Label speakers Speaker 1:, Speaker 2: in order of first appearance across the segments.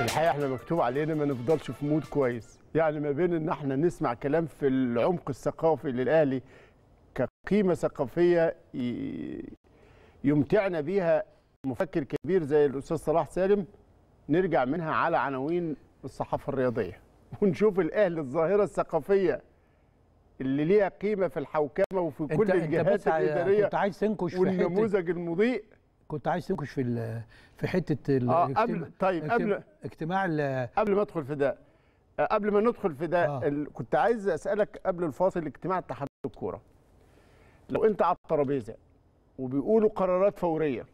Speaker 1: الحقيقه احنا مكتوب علينا ما نفضلش في مود كويس يعني ما بين ان احنا نسمع كلام في العمق الثقافي للاهلي كقيمه ثقافيه يمتعنا بيها مفكر كبير زي الاستاذ صلاح سالم نرجع منها على عناوين الصحافه الرياضيه ونشوف الاهلي الظاهره الثقافيه اللي ليها قيمه في الحوكمه وفي كل الجهات الاداريه عايز تنكش والنموذج
Speaker 2: المضيء كنت عايز تنكش في في حته اه قبل طيب قبل
Speaker 1: اجتماع قبل ما ادخل في ده آه، قبل ما ندخل في ده آه. كنت عايز اسالك قبل الفاصل اجتماع اتحاد الكوره لو انت على الترابيزه وبيقولوا قرارات فوريه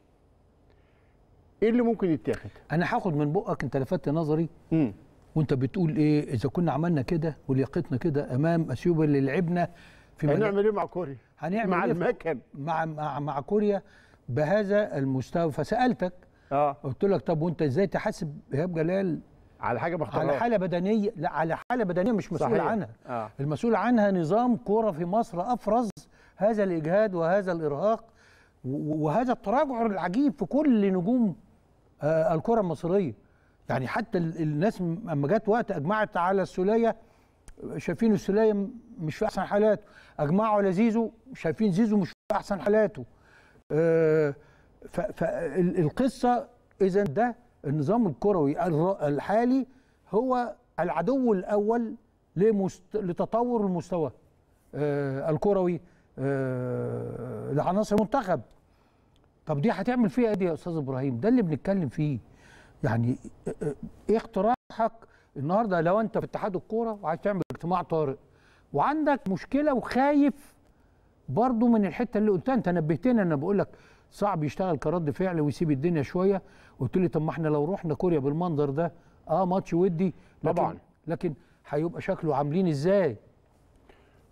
Speaker 2: ايه اللي ممكن يتاخد انا هاخد من بقك انت لفتت نظري امم وانت بتقول ايه اذا كنا عملنا كده ولياقتنا كده امام اثيوبيا اللي لعبنا في هنعمل ايه مع كوريا هنعمل مع إيه المكن مع مع, مع كوريا بهذا المستوى فسالتك اه قلت لك طب وانت ازاي تحاسب ايهاب جلال على حاجه مختلفه على حاله بدنيه لا على حاله بدنيه مش مسؤول صحيح. عنها آه. المسؤول عنها نظام كوره في مصر افرز هذا الاجهاد وهذا الارهاق وهذا التراجع العجيب في كل نجوم آه الكره المصريه يعني حتى الناس اما جت وقت اجمعت على السوليه شايفين السوليه مش في احسن حالاته اجمعوا على زيزو شايفين زيزو مش في احسن حالاته آه، فالقصه اذا ده النظام الكروي الحالي هو العدو الاول لمست... لتطور المستوى آه، الكروي آه، لعناصر المنتخب طب دي هتعمل فيها ايه يا استاذ ابراهيم ده اللي بنتكلم فيه يعني ايه اقتراحك النهارده لو انت في اتحاد الكوره وعايز تعمل اجتماع طارئ وعندك مشكله وخايف برضو من الحته اللي قلتها انت نبهتني انا بقول لك صعب يشتغل كرد فعل ويسيب الدنيا شويه قلت لي طب ما احنا لو رحنا كوريا بالمنظر ده اه ماتش ودي لكن طبعا لكن هيبقى شكله عاملين ازاي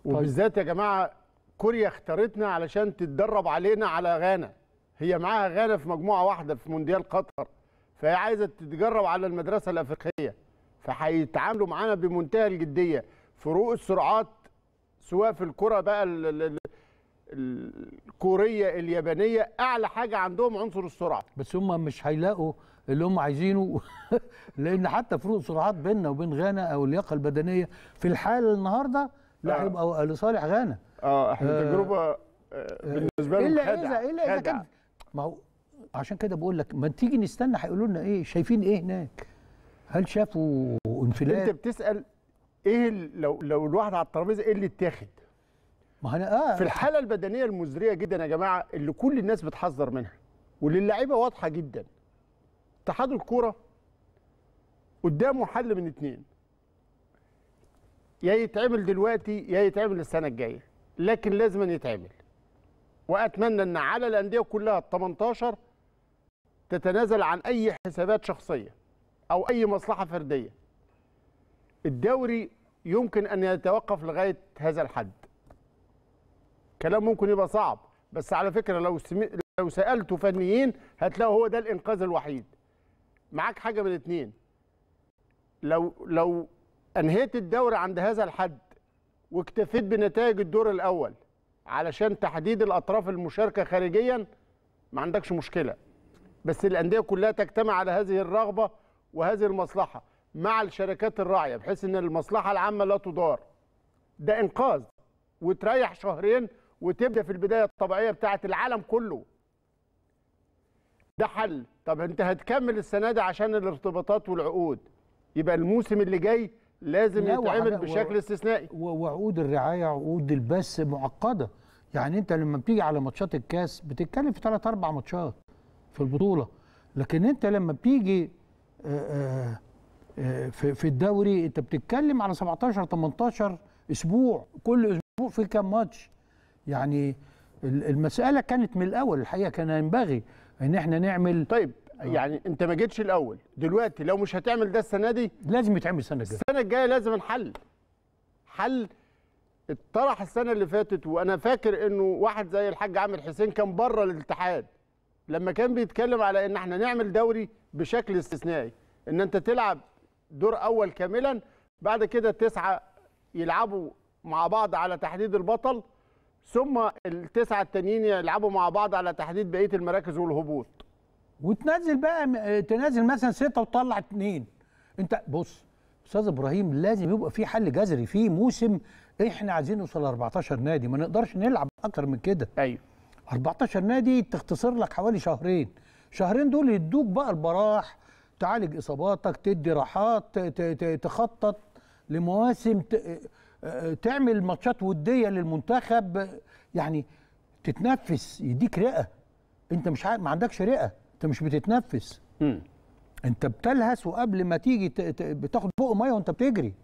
Speaker 2: طيب. وبالذات يا جماعه كوريا اختارتنا علشان
Speaker 1: تتدرب علينا على غانا هي معاها غانا في مجموعه واحده في مونديال قطر فهي عايزه تتجرب على المدرسه الافريقيه فهيتعاملوا معانا بمنتهى الجديه فروق السرعات سواء في الكره بقى
Speaker 2: الكوريه اليابانيه اعلى حاجه عندهم عنصر السرعه بس هم مش هيلاقوا اللي هم عايزينه لان حتى فروق سرعات بيننا وبين غانا او اللياقه البدنيه في الحاله النهارده لا آه. هيبقى آه. لصالح غانا اه احنا آه تجربه
Speaker 1: آه, آه،
Speaker 2: بالنسبه لهم الا اذا الا اذا كان ما هو عشان كده بقول لك ما تيجي نستنى هيقولوا لنا ايه شايفين ايه هناك هل شافوا انفلات انت
Speaker 1: بتسال ايه لو لو الواحد على الترابيزه ايه اللي اتاخد أنا آه. في الحاله البدنيه المزريه جدا يا جماعه اللي كل الناس بتحذر منها وللعيبه واضحه جدا اتحاد الكوره قدامه حل من اتنين يا يتعمل دلوقتي يا يتعمل السنه الجايه لكن لازم أن يتعمل واتمنى ان على الانديه كلها ال 18 تتنازل عن اي حسابات شخصيه او اي مصلحه فرديه الدوري يمكن ان يتوقف لغايه هذا الحد كلام ممكن يبقى صعب بس على فكره لو سمي... لو سالته فنيين هتلاقوا هو ده الانقاذ الوحيد معاك حاجه من اتنين لو لو انهيت الدوري عند هذا الحد واكتفيت بنتائج الدور الاول علشان تحديد الاطراف المشاركه خارجيا ما عندكش مشكله بس الانديه كلها تجتمع على هذه الرغبه وهذه المصلحه مع الشركات الراعيه بحيث ان المصلحه العامه لا تدار ده انقاذ وتريح شهرين وتبدا في البدايه الطبيعيه بتاعه العالم كله ده حل طب انت هتكمل السنه دي عشان الارتباطات والعقود يبقى الموسم اللي جاي لازم يتعمل بشكل
Speaker 2: استثنائي وعقود الرعايه عقود البث معقده يعني انت لما بتيجي على ماتشات الكاس بتتكلم في ثلاث اربع ماتشات في البطوله لكن انت لما بتيجي آه، آه، آه، في الدوري انت بتتكلم على 17 18 اسبوع كل اسبوع في كام ماتش يعني المساله كانت من الاول الحقيقه كان ينبغي ان احنا نعمل طيب آه. يعني انت ما
Speaker 1: جيتش الاول دلوقتي لو مش هتعمل ده السنه دي لازم يتعمل السنه الجايه السنه الجايه لازم نحل حل اتطرح السنه اللي فاتت وانا فاكر انه واحد زي الحاج عامر حسين كان بره الاتحاد لما كان بيتكلم على ان احنا نعمل دوري بشكل استثنائي ان انت تلعب دور اول كاملا بعد كده التسعه يلعبوا مع بعض على تحديد البطل ثم التسعه التانيين يلعبوا مع بعض على تحديد بقيه المراكز والهبوط
Speaker 2: وتنزل بقى آه، تنزل مثلا سته وتطلع اثنين انت بص استاذ ابراهيم لازم يبقى في حل جذري في موسم احنا عايزين نوصل ل 14 نادي ما نقدرش نلعب اكتر من كده ايوه 14 نادي تختصر لك حوالي شهرين شهرين دول يدوك بقى البراح تعالج اصاباتك تدي راحات تخطط لمواسم تعمل ماتشات وديه للمنتخب يعني تتنفس يديك رئه انت مش عارف ما عندكش رئه انت مش بتتنفس م. انت بتلهس وقبل ما تيجي بتاخد بق ميه وانت بتجري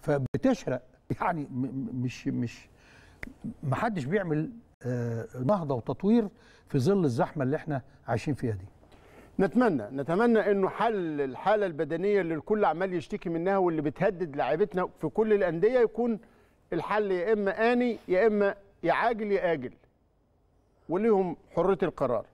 Speaker 2: فبتشرق يعني مش مش ما حدش بيعمل آه، نهضه وتطوير في ظل الزحمه اللي احنا عايشين فيها دي نتمنى نتمنى
Speaker 1: انه حل الحاله البدنيه اللي الكل عمال يشتكي منها واللي بتهدد لاعبتنا في كل الانديه يكون الحل يا اما اني يا اما يا عاجل يا اجل وليهم حريه القرار